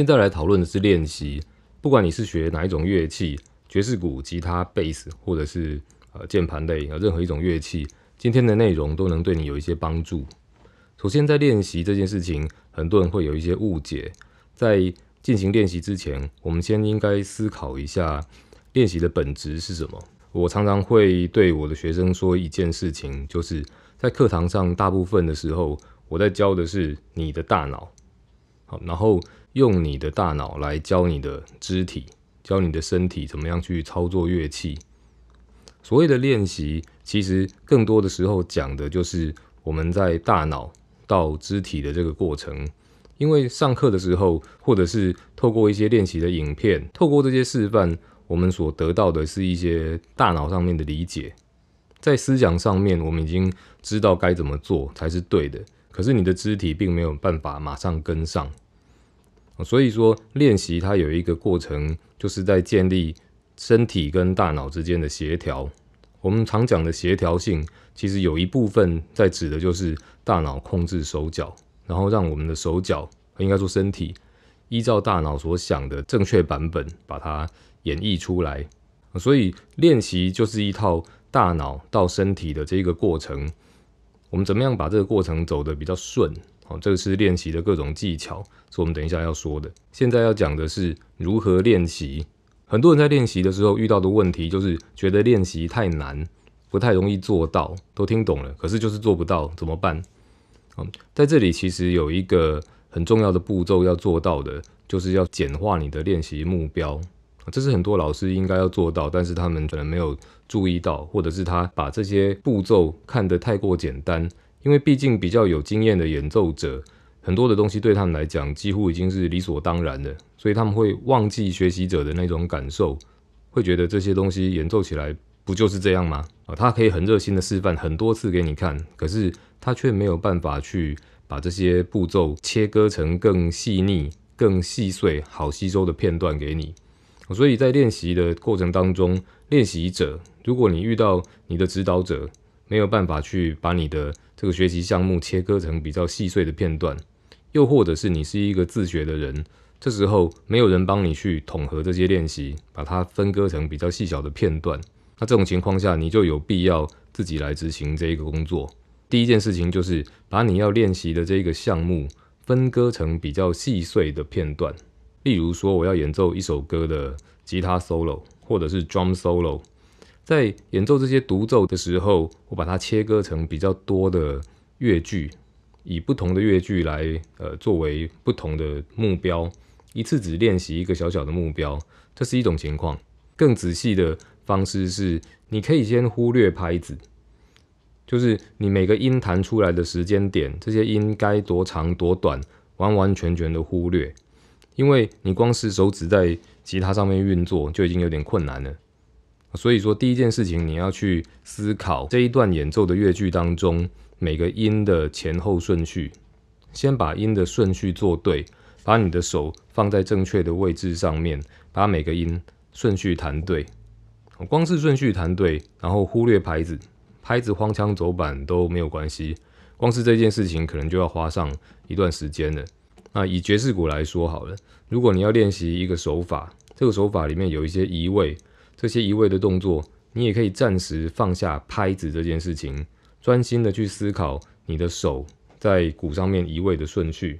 现在来讨论的是练习，不管你是学哪一种乐器，爵士鼓、吉他、贝斯，或者是呃键盘类，任何一种乐器，今天的内容都能对你有一些帮助。首先，在练习这件事情，很多人会有一些误解。在进行练习之前，我们先应该思考一下练习的本质是什么。我常常会对我的学生说一件事情，就是在课堂上大部分的时候，我在教的是你的大脑。好，然后。用你的大脑来教你的肢体，教你的身体怎么样去操作乐器。所谓的练习，其实更多的时候讲的就是我们在大脑到肢体的这个过程。因为上课的时候，或者是透过一些练习的影片，透过这些示范，我们所得到的是一些大脑上面的理解。在思想上面，我们已经知道该怎么做才是对的，可是你的肢体并没有办法马上跟上。所以说，练习它有一个过程，就是在建立身体跟大脑之间的协调。我们常讲的协调性，其实有一部分在指的就是大脑控制手脚，然后让我们的手脚，应该说身体，依照大脑所想的正确版本把它演绎出来。所以，练习就是一套大脑到身体的这个过程。我们怎么样把这个过程走得比较顺？哦，这个是练习的各种技巧，是我们等一下要说的。现在要讲的是如何练习。很多人在练习的时候遇到的问题，就是觉得练习太难，不太容易做到。都听懂了，可是就是做不到，怎么办？嗯，在这里其实有一个很重要的步骤要做到的，就是要简化你的练习目标。这是很多老师应该要做到，但是他们可能没有注意到，或者是他把这些步骤看得太过简单。因为毕竟比较有经验的演奏者，很多的东西对他们来讲几乎已经是理所当然的，所以他们会忘记学习者的那种感受，会觉得这些东西演奏起来不就是这样吗？啊，他可以很热心的示范很多次给你看，可是他却没有办法去把这些步骤切割成更细腻、更细碎、好吸收的片段给你。所以，在练习的过程当中，练习者如果你遇到你的指导者没有办法去把你的这个学习项目切割成比较细碎的片段，又或者是你是一个自学的人，这时候没有人帮你去统合这些练习，把它分割成比较细小的片段。那这种情况下，你就有必要自己来执行这一个工作。第一件事情就是把你要练习的这个项目分割成比较细碎的片段。例如说，我要演奏一首歌的吉他 solo，或者是 drum solo。在演奏这些独奏的时候，我把它切割成比较多的乐句，以不同的乐句来呃作为不同的目标，一次只练习一个小小的目标，这是一种情况。更仔细的方式是，你可以先忽略拍子，就是你每个音弹出来的时间点，这些音该多长多短，完完全全的忽略，因为你光是手指在吉他上面运作就已经有点困难了。所以说，第一件事情你要去思考这一段演奏的乐句当中每个音的前后顺序，先把音的顺序做对，把你的手放在正确的位置上面，把每个音顺序弹对。光是顺序弹对，然后忽略拍子，拍子荒腔走板都没有关系。光是这件事情，可能就要花上一段时间了。那以爵士鼓来说好了，如果你要练习一个手法，这个手法里面有一些移位。这些移位的动作，你也可以暂时放下拍子这件事情，专心的去思考你的手在鼓上面移位的顺序，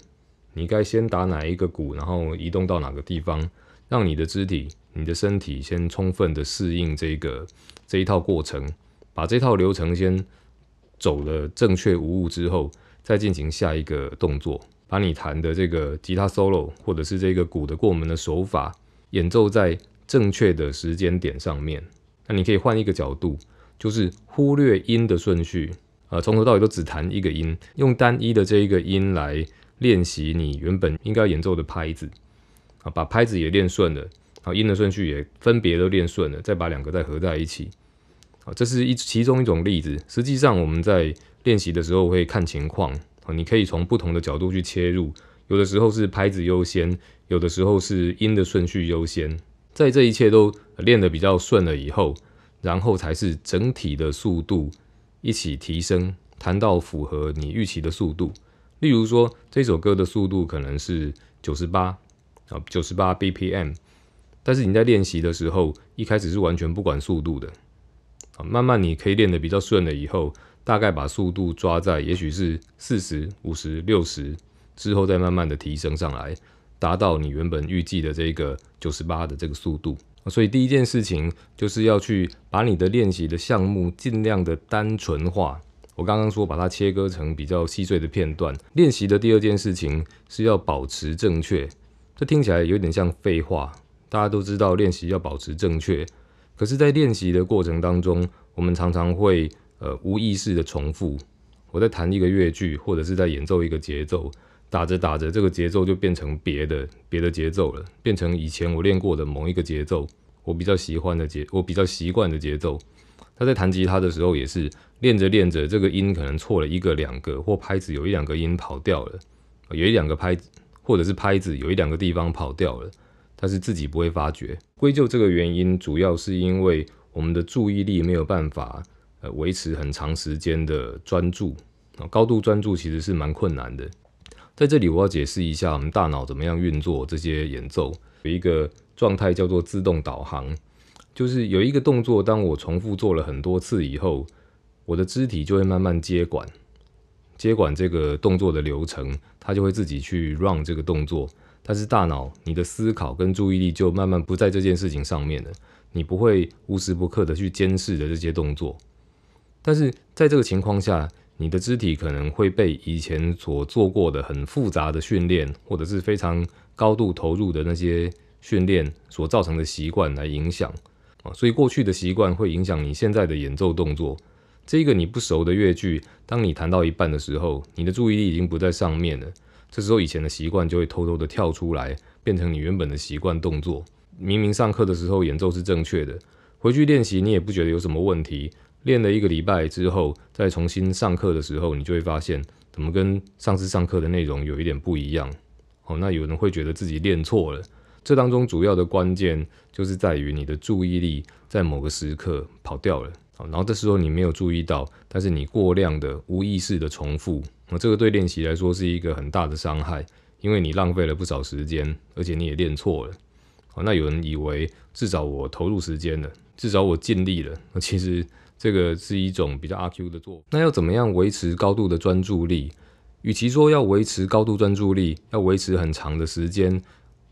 你该先打哪一个鼓，然后移动到哪个地方，让你的肢体、你的身体先充分的适应这个这一套过程，把这套流程先走了正确无误之后，再进行下一个动作，把你弹的这个吉他 solo 或者是这个鼓的过门的手法演奏在。正确的时间点上面，那你可以换一个角度，就是忽略音的顺序，呃，从头到尾都只弹一个音，用单一的这一个音来练习你原本应该演奏的拍子，啊，把拍子也练顺了，啊，音的顺序也分别都练顺了，再把两个再合在一起，啊，这是一其中一种例子。实际上我们在练习的时候会看情况，啊，你可以从不同的角度去切入，有的时候是拍子优先，有的时候是音的顺序优先。在这一切都练的比较顺了以后，然后才是整体的速度一起提升，弹到符合你预期的速度。例如说，这首歌的速度可能是九十八啊，九十八 BPM，但是你在练习的时候，一开始是完全不管速度的啊，慢慢你可以练的比较顺了以后，大概把速度抓在也许是四十五十六十之后，再慢慢的提升上来。达到你原本预计的这个九十八的这个速度，所以第一件事情就是要去把你的练习的项目尽量的单纯化。我刚刚说把它切割成比较细碎的片段。练习的第二件事情是要保持正确，这听起来有点像废话。大家都知道练习要保持正确，可是，在练习的过程当中，我们常常会呃无意识的重复。我在弹一个乐句，或者是在演奏一个节奏。打着打着，这个节奏就变成别的别的节奏了，变成以前我练过的某一个节奏，我比较喜欢的节，我比较习惯的节奏。他在弹吉他的时候也是练着练着，这个音可能错了一个两个，或拍子有一两个音跑掉了，有一两个拍子，或者是拍子有一两个地方跑掉了，但是自己不会发觉。归咎这个原因，主要是因为我们的注意力没有办法呃维持很长时间的专注啊，高度专注其实是蛮困难的。在这里，我要解释一下我们大脑怎么样运作。这些演奏有一个状态叫做自动导航，就是有一个动作，当我重复做了很多次以后，我的肢体就会慢慢接管接管这个动作的流程，它就会自己去 run 这个动作。但是大脑，你的思考跟注意力就慢慢不在这件事情上面了，你不会无时不刻的去监视着这些动作。但是在这个情况下，你的肢体可能会被以前所做过的很复杂的训练，或者是非常高度投入的那些训练所造成的习惯来影响啊，所以过去的习惯会影响你现在的演奏动作。这个你不熟的乐句，当你弹到一半的时候，你的注意力已经不在上面了，这时候以前的习惯就会偷偷的跳出来，变成你原本的习惯动作。明明上课的时候演奏是正确的，回去练习你也不觉得有什么问题。练了一个礼拜之后，再重新上课的时候，你就会发现怎么跟上次上课的内容有一点不一样。哦，那有人会觉得自己练错了。这当中主要的关键就是在于你的注意力在某个时刻跑掉了。哦，然后这时候你没有注意到，但是你过量的无意识的重复，那这个对练习来说是一个很大的伤害，因为你浪费了不少时间，而且你也练错了。哦，那有人以为至少我投入时间了，至少我尽力了。那其实。这个是一种比较阿 Q 的做法。那要怎么样维持高度的专注力？与其说要维持高度专注力，要维持很长的时间，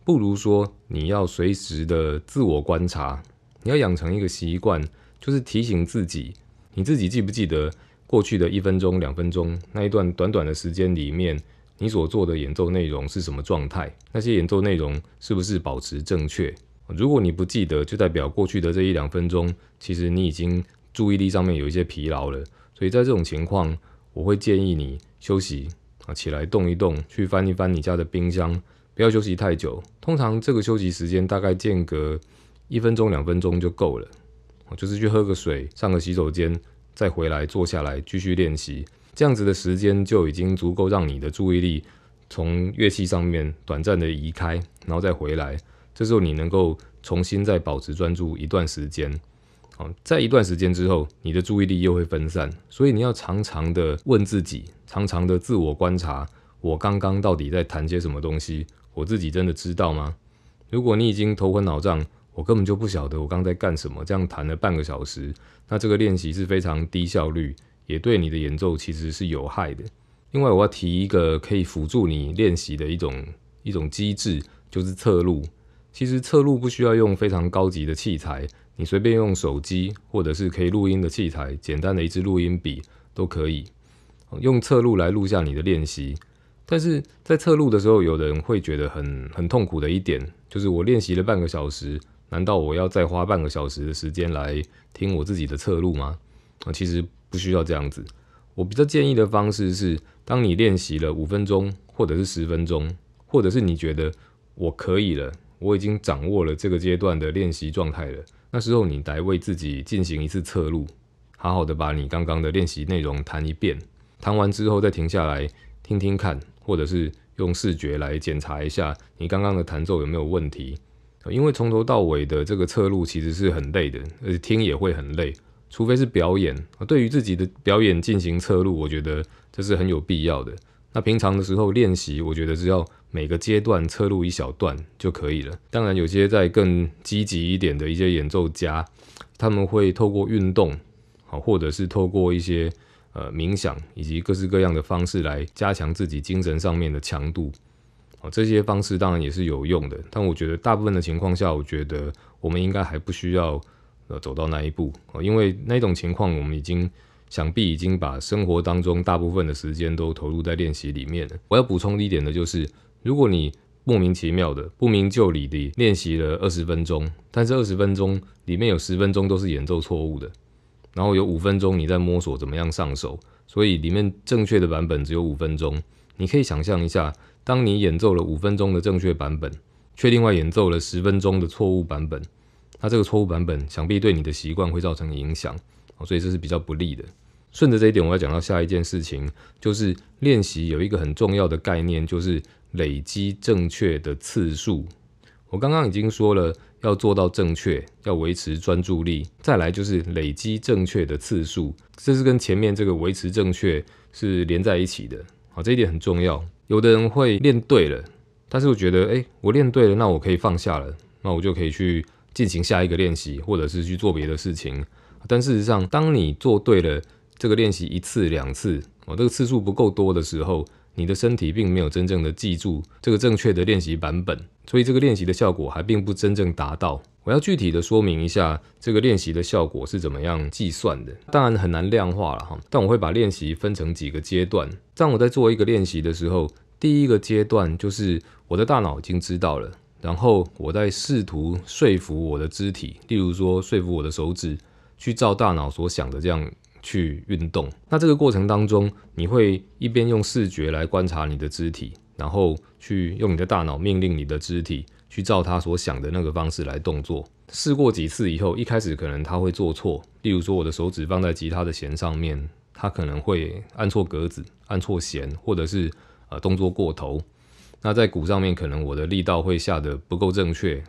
不如说你要随时的自我观察。你要养成一个习惯，就是提醒自己：你自己记不记得过去的一分钟、两分钟那一段短短的时间里面，你所做的演奏内容是什么状态？那些演奏内容是不是保持正确？如果你不记得，就代表过去的这一两分钟，其实你已经。注意力上面有一些疲劳了，所以在这种情况，我会建议你休息啊，起来动一动，去翻一翻你家的冰箱。不要休息太久，通常这个休息时间大概间隔一分钟、两分钟就够了。就是去喝个水，上个洗手间，再回来坐下来继续练习。这样子的时间就已经足够让你的注意力从乐器上面短暂的移开，然后再回来。这时候你能够重新再保持专注一段时间。在一段时间之后，你的注意力又会分散，所以你要常常的问自己，常常的自我观察，我刚刚到底在谈些什么东西？我自己真的知道吗？如果你已经头昏脑胀，我根本就不晓得我刚在干什么，这样谈了半个小时，那这个练习是非常低效率，也对你的演奏其实是有害的。另外，我要提一个可以辅助你练习的一种一种机制，就是测录。其实测录不需要用非常高级的器材。你随便用手机，或者是可以录音的器材，简单的一支录音笔都可以用侧录来录下你的练习。但是在侧录的时候，有人会觉得很很痛苦的一点就是，我练习了半个小时，难道我要再花半个小时的时间来听我自己的侧录吗？啊，其实不需要这样子。我比较建议的方式是，当你练习了五分钟，或者是十分钟，或者是你觉得我可以了，我已经掌握了这个阶段的练习状态了。那时候你来为自己进行一次测录，好好的把你刚刚的练习内容弹一遍，弹完之后再停下来听听看，或者是用视觉来检查一下你刚刚的弹奏有没有问题。因为从头到尾的这个测录其实是很累的，而且听也会很累，除非是表演。对于自己的表演进行测录，我觉得这是很有必要的。那平常的时候练习，我觉得只要每个阶段侧录一小段就可以了。当然，有些在更积极一点的一些演奏家，他们会透过运动，好，或者是透过一些呃冥想以及各式各样的方式来加强自己精神上面的强度。好，这些方式当然也是有用的。但我觉得大部分的情况下，我觉得我们应该还不需要呃走到那一步哦，因为那种情况我们已经。想必已经把生活当中大部分的时间都投入在练习里面了。我要补充一点的就是，如果你莫名其妙的不明就里的练习了二十分钟，但是二十分钟里面有十分钟都是演奏错误的，然后有五分钟你在摸索怎么样上手，所以里面正确的版本只有五分钟。你可以想象一下，当你演奏了五分钟的正确版本，却另外演奏了十分钟的错误版本，那这个错误版本想必对你的习惯会造成影响。所以这是比较不利的。顺着这一点，我要讲到下一件事情，就是练习有一个很重要的概念，就是累积正确的次数。我刚刚已经说了，要做到正确，要维持专注力，再来就是累积正确的次数，这是跟前面这个维持正确是连在一起的。好，这一点很重要。有的人会练对了，但是我觉得，哎，我练对了，那我可以放下了，那我就可以去进行下一个练习，或者是去做别的事情。但事实上，当你做对了这个练习一次两次，哦，这个次数不够多的时候，你的身体并没有真正的记住这个正确的练习版本，所以这个练习的效果还并不真正达到。我要具体的说明一下这个练习的效果是怎么样计算的，当然很难量化了哈。但我会把练习分成几个阶段，这样我在做一个练习的时候，第一个阶段就是我的大脑已经知道了，然后我在试图说服我的肢体，例如说说服我的手指。去照大脑所想的这样去运动，那这个过程当中，你会一边用视觉来观察你的肢体，然后去用你的大脑命令你的肢体去照他所想的那个方式来动作。试过几次以后，一开始可能他会做错，例如说我的手指放在吉他的弦上面，他可能会按错格子、按错弦，或者是呃动作过头。那在鼓上面，可能我的力道会下的不够正确，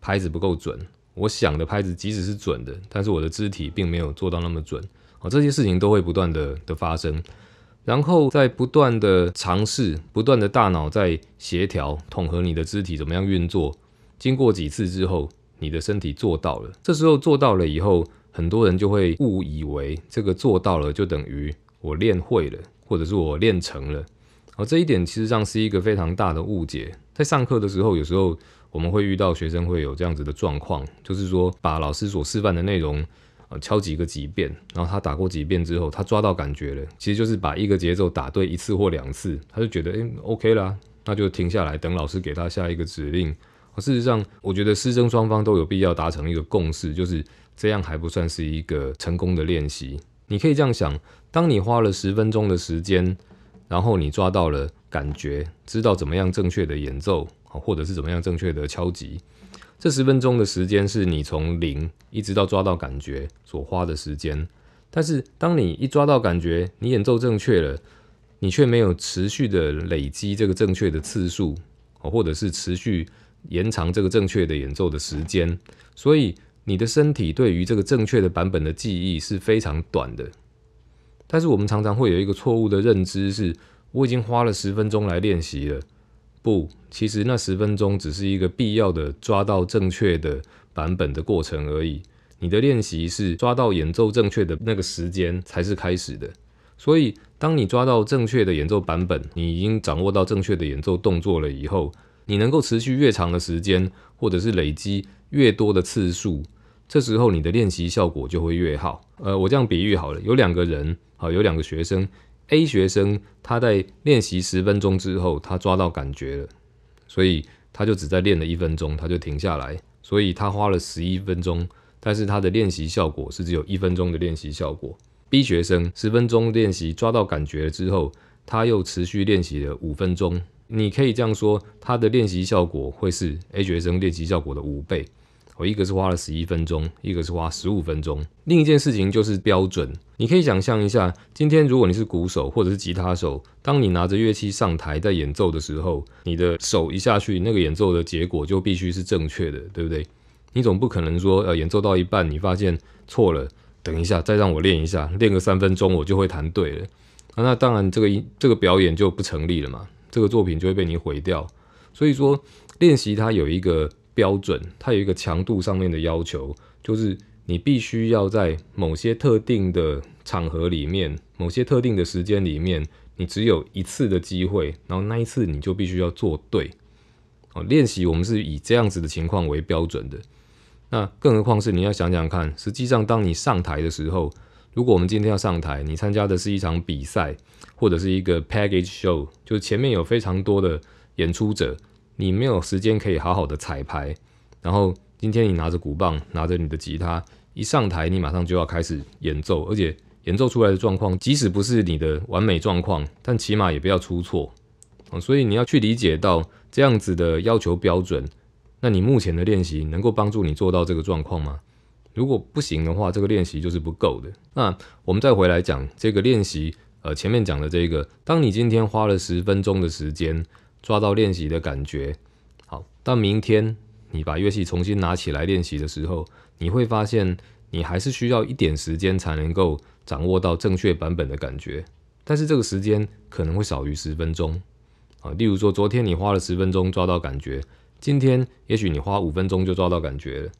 拍子不够准。我想的拍子，即使是准的，但是我的肢体并没有做到那么准。哦，这些事情都会不断的的发生，然后在不断的尝试，不断的大脑在协调统合你的肢体怎么样运作。经过几次之后，你的身体做到了。这时候做到了以后，很多人就会误以为这个做到了就等于我练会了，或者是我练成了。哦，这一点其实上是一个非常大的误解。在上课的时候，有时候。我们会遇到学生会有这样子的状况，就是说把老师所示范的内容，呃，敲几个几遍，然后他打过几遍之后，他抓到感觉了，其实就是把一个节奏打对一次或两次，他就觉得哎，OK 啦，那就停下来等老师给他下一个指令。事实上，我觉得师生双方都有必要达成一个共识，就是这样还不算是一个成功的练习。你可以这样想，当你花了十分钟的时间，然后你抓到了感觉，知道怎么样正确的演奏。或者是怎么样正确的敲击，这十分钟的时间是你从零一直到抓到感觉所花的时间。但是当你一抓到感觉，你演奏正确了，你却没有持续的累积这个正确的次数，或者是持续延长这个正确的演奏的时间。所以你的身体对于这个正确的版本的记忆是非常短的。但是我们常常会有一个错误的认知，是我已经花了十分钟来练习了。不，其实那十分钟只是一个必要的抓到正确的版本的过程而已。你的练习是抓到演奏正确的那个时间才是开始的。所以，当你抓到正确的演奏版本，你已经掌握到正确的演奏动作了以后，你能够持续越长的时间，或者是累积越多的次数，这时候你的练习效果就会越好。呃，我这样比喻好了，有两个人，好，有两个学生。A 学生他在练习十分钟之后，他抓到感觉了，所以他就只在练了一分钟，他就停下来，所以他花了十一分钟，但是他的练习效果是只有一分钟的练习效果。B 学生十分钟练习抓到感觉之后，他又持续练习了五分钟，你可以这样说，他的练习效果会是 A 学生练习效果的五倍。我一个是花了十一分钟，一个是花十五分钟。另一件事情就是标准，你可以想象一下，今天如果你是鼓手或者是吉他手，当你拿着乐器上台在演奏的时候，你的手一下去，那个演奏的结果就必须是正确的，对不对？你总不可能说，呃，演奏到一半你发现错了，等一下再让我练一下，练个三分钟我就会弹对了。那当然这个音这个表演就不成立了嘛，这个作品就会被你毁掉。所以说练习它有一个。标准，它有一个强度上面的要求，就是你必须要在某些特定的场合里面，某些特定的时间里面，你只有一次的机会，然后那一次你就必须要做对。哦，练习我们是以这样子的情况为标准的。那更何况是你要想想看，实际上当你上台的时候，如果我们今天要上台，你参加的是一场比赛，或者是一个 package show，就是前面有非常多的演出者。你没有时间可以好好的彩排，然后今天你拿着鼓棒，拿着你的吉他，一上台你马上就要开始演奏，而且演奏出来的状况，即使不是你的完美状况，但起码也不要出错所以你要去理解到这样子的要求标准，那你目前的练习能够帮助你做到这个状况吗？如果不行的话，这个练习就是不够的。那我们再回来讲这个练习，呃，前面讲的这个，当你今天花了十分钟的时间。抓到练习的感觉，好。但明天你把乐器重新拿起来练习的时候，你会发现你还是需要一点时间才能够掌握到正确版本的感觉。但是这个时间可能会少于十分钟啊。例如说，昨天你花了十分钟抓到感觉，今天也许你花五分钟就抓到感觉了。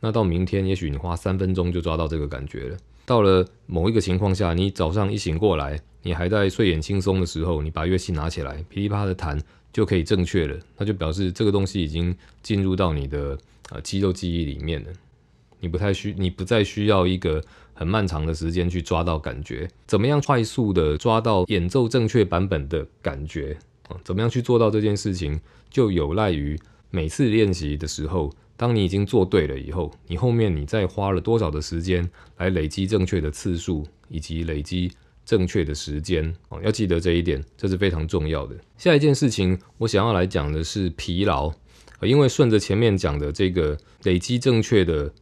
那到明天，也许你花三分钟就抓到这个感觉了。到了某一个情况下，你早上一醒过来，你还在睡眼惺忪的时候，你把乐器拿起来噼里啪的弹，就可以正确了。那就表示这个东西已经进入到你的呃肌肉记忆里面了。你不太需，你不再需要一个很漫长的时间去抓到感觉。怎么样快速的抓到演奏正确版本的感觉啊？怎么样去做到这件事情，就有赖于每次练习的时候。当你已经做对了以后，你后面你再花了多少的时间来累积正确的次数，以及累积正确的时间哦，要记得这一点，这是非常重要的。下一件事情我想要来讲的是疲劳，因为顺着前面讲的这个累积正确的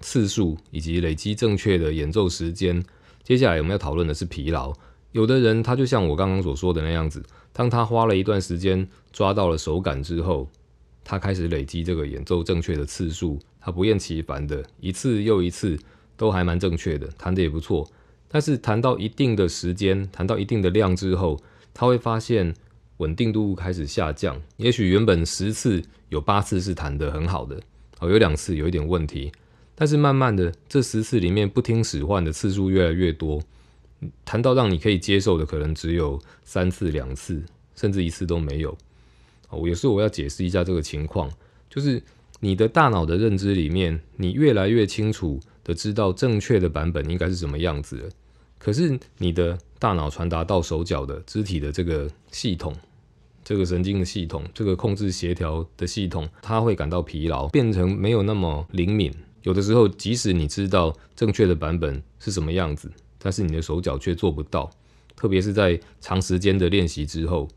次数，以及累积正确的演奏时间，接下来我们要讨论的是疲劳。有的人他就像我刚刚所说的那样子，当他花了一段时间抓到了手感之后。他开始累积这个演奏正确的次数，他不厌其烦的，一次又一次，都还蛮正确的，弹的也不错。但是弹到一定的时间，弹到一定的量之后，他会发现稳定度开始下降。也许原本十次有八次是弹的很好的，哦，有两次有一点问题。但是慢慢的，这十次里面不听使唤的次数越来越多，弹到让你可以接受的，可能只有三次、两次，甚至一次都没有。我有时候我要解释一下这个情况，就是你的大脑的认知里面，你越来越清楚的知道正确的版本应该是什么样子，可是你的大脑传达到手脚的肢体的这个系统，这个神经的系统，这个控制协调的系统，它会感到疲劳，变成没有那么灵敏。有的时候，即使你知道正确的版本是什么样子，但是你的手脚却做不到，特别是在长时间的练习之后。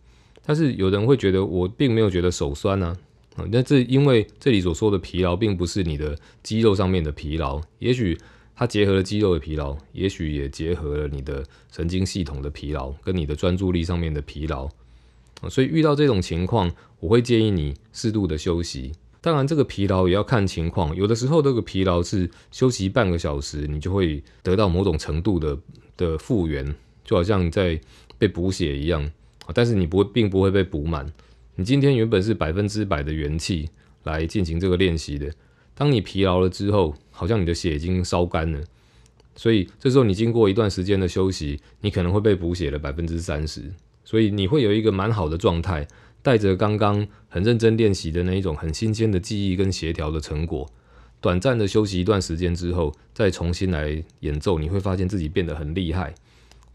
但是有人会觉得我并没有觉得手酸呢，啊，那这因为这里所说的疲劳，并不是你的肌肉上面的疲劳，也许它结合了肌肉的疲劳，也许也结合了你的神经系统的疲劳，跟你的专注力上面的疲劳，所以遇到这种情况，我会建议你适度的休息。当然，这个疲劳也要看情况，有的时候这个疲劳是休息半个小时，你就会得到某种程度的的复原，就好像在被补血一样。但是你不会，并不会被补满。你今天原本是百分之百的元气来进行这个练习的。当你疲劳了之后，好像你的血已经烧干了。所以这时候你经过一段时间的休息，你可能会被补血了百分之三十。所以你会有一个蛮好的状态，带着刚刚很认真练习的那一种很新鲜的记忆跟协调的成果。短暂的休息一段时间之后，再重新来演奏，你会发现自己变得很厉害。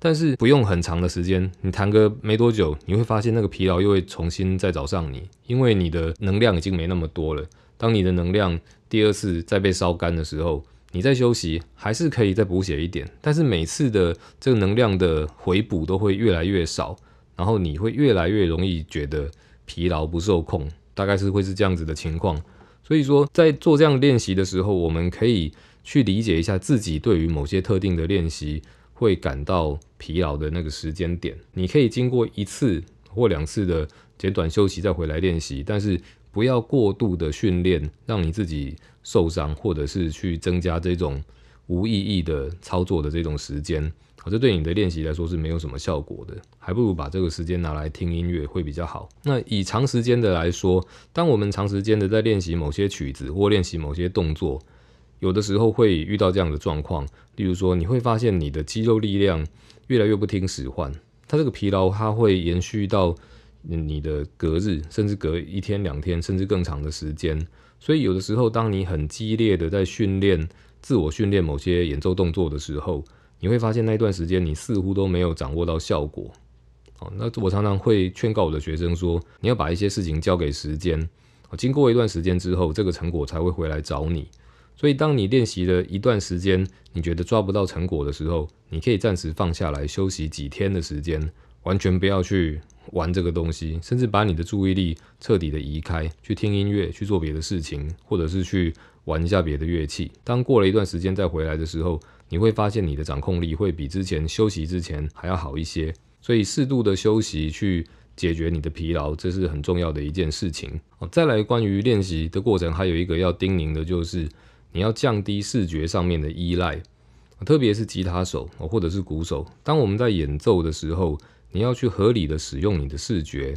但是不用很长的时间，你弹个没多久，你会发现那个疲劳又会重新再找上你，因为你的能量已经没那么多了。当你的能量第二次再被烧干的时候，你在休息还是可以再补血一点，但是每次的这个能量的回补都会越来越少，然后你会越来越容易觉得疲劳不受控，大概是会是这样子的情况。所以说，在做这样练习的时候，我们可以去理解一下自己对于某些特定的练习。会感到疲劳的那个时间点，你可以经过一次或两次的简短休息再回来练习，但是不要过度的训练，让你自己受伤，或者是去增加这种无意义的操作的这种时间，好，这对你的练习来说是没有什么效果的，还不如把这个时间拿来听音乐会比较好。那以长时间的来说，当我们长时间的在练习某些曲子或练习某些动作。有的时候会遇到这样的状况，例如说，你会发现你的肌肉力量越来越不听使唤。它这个疲劳，它会延续到你的隔日，甚至隔一天两天，甚至更长的时间。所以有的时候，当你很激烈的在训练、自我训练某些演奏动作的时候，你会发现那一段时间你似乎都没有掌握到效果。哦，那我常常会劝告我的学生说，你要把一些事情交给时间。经过一段时间之后，这个成果才会回来找你。所以，当你练习了一段时间，你觉得抓不到成果的时候，你可以暂时放下来休息几天的时间，完全不要去玩这个东西，甚至把你的注意力彻底的移开，去听音乐，去做别的事情，或者是去玩一下别的乐器。当过了一段时间再回来的时候，你会发现你的掌控力会比之前休息之前还要好一些。所以，适度的休息去解决你的疲劳，这是很重要的一件事情。哦，再来关于练习的过程，还有一个要叮咛的就是。你要降低视觉上面的依赖，特别是吉他手或者是鼓手。当我们在演奏的时候，你要去合理的使用你的视觉。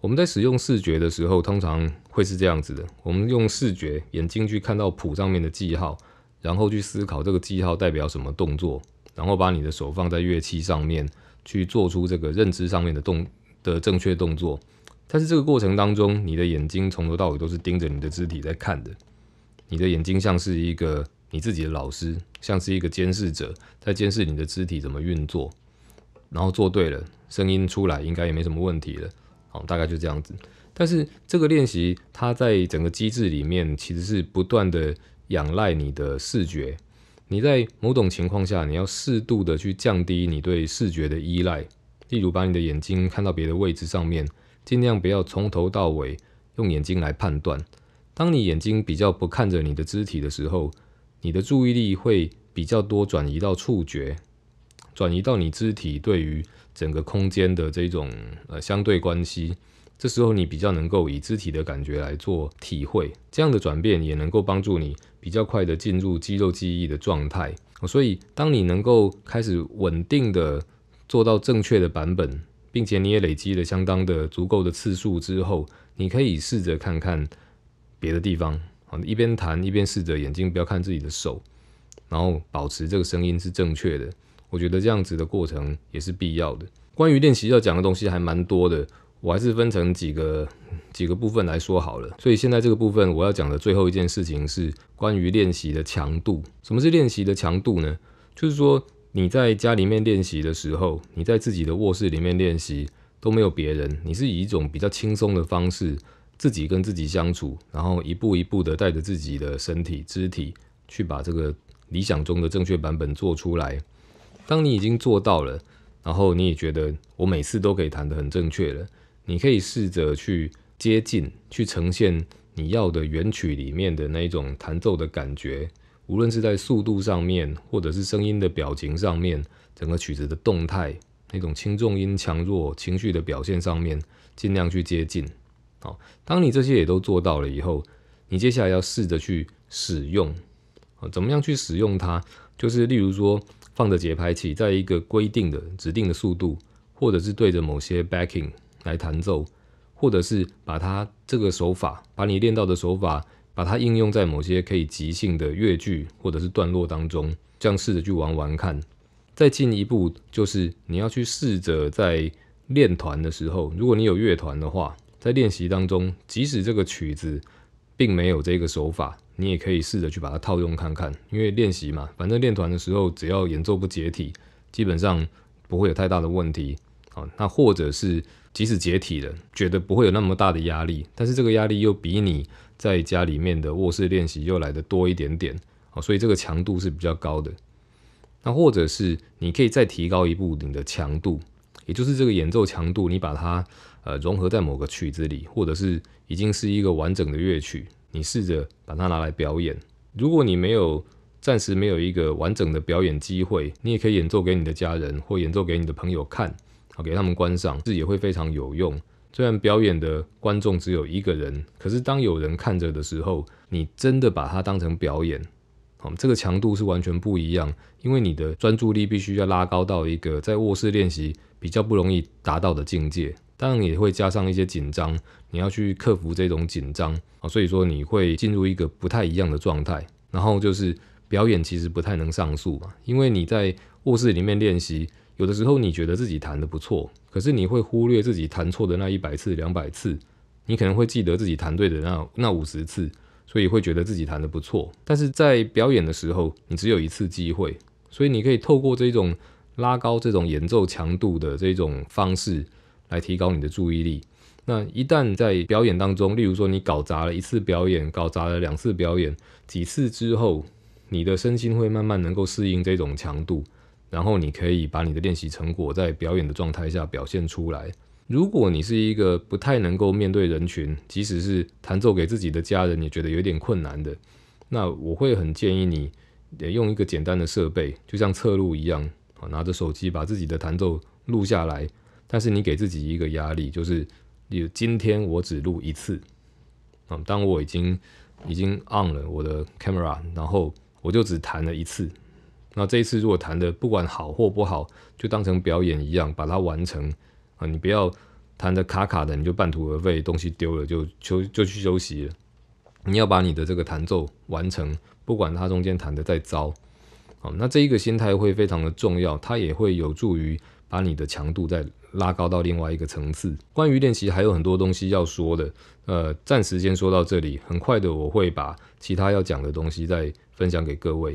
我们在使用视觉的时候，通常会是这样子的：我们用视觉眼睛去看到谱上面的记号，然后去思考这个记号代表什么动作，然后把你的手放在乐器上面，去做出这个认知上面的动的正确动作。但是这个过程当中，你的眼睛从头到尾都是盯着你的肢体在看的。你的眼睛像是一个你自己的老师，像是一个监视者，在监视你的肢体怎么运作，然后做对了，声音出来应该也没什么问题了。好，大概就这样子。但是这个练习，它在整个机制里面其实是不断的仰赖你的视觉。你在某种情况下，你要适度的去降低你对视觉的依赖，例如把你的眼睛看到别的位置上面，尽量不要从头到尾用眼睛来判断。当你眼睛比较不看着你的肢体的时候，你的注意力会比较多转移到触觉，转移到你肢体对于整个空间的这种呃相对关系。这时候你比较能够以肢体的感觉来做体会，这样的转变也能够帮助你比较快的进入肌肉记忆的状态。所以，当你能够开始稳定的做到正确的版本，并且你也累积了相当的足够的次数之后，你可以试着看看。别的地方啊，一边弹一边试着眼睛不要看自己的手，然后保持这个声音是正确的。我觉得这样子的过程也是必要的。关于练习要讲的东西还蛮多的，我还是分成几个几个部分来说好了。所以现在这个部分我要讲的最后一件事情是关于练习的强度。什么是练习的强度呢？就是说你在家里面练习的时候，你在自己的卧室里面练习都没有别人，你是以一种比较轻松的方式。自己跟自己相处，然后一步一步的带着自己的身体、肢体去把这个理想中的正确版本做出来。当你已经做到了，然后你也觉得我每次都可以弹得很正确了，你可以试着去接近、去呈现你要的原曲里面的那一种弹奏的感觉，无论是在速度上面，或者是声音的表情上面，整个曲子的动态、那种轻重音、强弱、情绪的表现上面，尽量去接近。好，当你这些也都做到了以后，你接下来要试着去使用，啊，怎么样去使用它？就是例如说，放着节拍器，在一个规定的、指定的速度，或者是对着某些 backing 来弹奏，或者是把它这个手法，把你练到的手法，把它应用在某些可以即兴的乐句或者是段落当中，这样试着去玩玩看。再进一步就是你要去试着在练团的时候，如果你有乐团的话。在练习当中，即使这个曲子并没有这个手法，你也可以试着去把它套用看看。因为练习嘛，反正练团的时候，只要演奏不解体，基本上不会有太大的问题。啊。那或者是即使解体了，觉得不会有那么大的压力，但是这个压力又比你在家里面的卧室练习又来的多一点点。啊，所以这个强度是比较高的。那或者是你可以再提高一步你的强度，也就是这个演奏强度，你把它。呃，融合在某个曲子里，或者是已经是一个完整的乐曲，你试着把它拿来表演。如果你没有暂时没有一个完整的表演机会，你也可以演奏给你的家人或演奏给你的朋友看，好给他们观赏，这也会非常有用。虽然表演的观众只有一个人，可是当有人看着的时候，你真的把它当成表演，好，这个强度是完全不一样，因为你的专注力必须要拉高到一个在卧室练习比较不容易达到的境界。当然也会加上一些紧张，你要去克服这种紧张啊，所以说你会进入一个不太一样的状态。然后就是表演其实不太能上树嘛，因为你在卧室里面练习，有的时候你觉得自己弹的不错，可是你会忽略自己弹错的那一百次、两百次，你可能会记得自己弹对的那那五十次，所以会觉得自己弹的不错。但是在表演的时候，你只有一次机会，所以你可以透过这种拉高这种演奏强度的这种方式。来提高你的注意力。那一旦在表演当中，例如说你搞砸了一次表演，搞砸了两次表演，几次之后，你的身心会慢慢能够适应这种强度，然后你可以把你的练习成果在表演的状态下表现出来。如果你是一个不太能够面对人群，即使是弹奏给自己的家人，你觉得有点困难的，那我会很建议你用一个简单的设备，就像侧录一样，啊，拿着手机把自己的弹奏录下来。但是你给自己一个压力，就是有今天我只录一次啊。当我已经已经 on 了我的 camera，然后我就只弹了一次。那这一次如果弹的不管好或不好，就当成表演一样把它完成啊。你不要弹的卡卡的，你就半途而废，东西丢了就休就去休息了。你要把你的这个弹奏完成，不管它中间弹的再糟，好，那这一个心态会非常的重要，它也会有助于把你的强度在。拉高到另外一个层次。关于练习还有很多东西要说的，呃，暂时先说到这里。很快的，我会把其他要讲的东西再分享给各位。